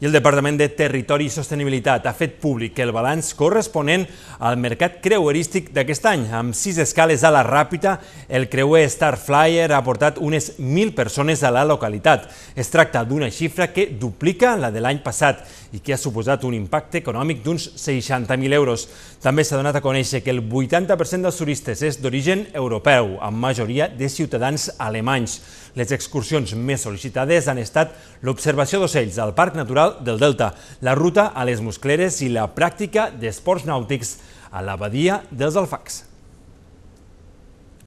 i el Departament de Territori i Sostenibilitat ha fet públic el balanç corresponent al mercat creuerístic d'aquest any. Amb sis escales a la ràpida, el creuer Star Flyer ha portat unes 1.000 persones a la localitat. Es tracta d'una xifra que duplica la de l'any passat i que ha suposat un impacte econòmic d'uns 60.000 euros. També s'ha donat a conèixer que el 80% dels turistes és d'origen europeu, amb majoria de ciutadans alemanys. Les excursions més sol·licitades han estat l'observació d'ocells al Parc Natural natural del Delta, la ruta a les Muscleres i la pràctica d'esports nàutics a la dels Alfacs.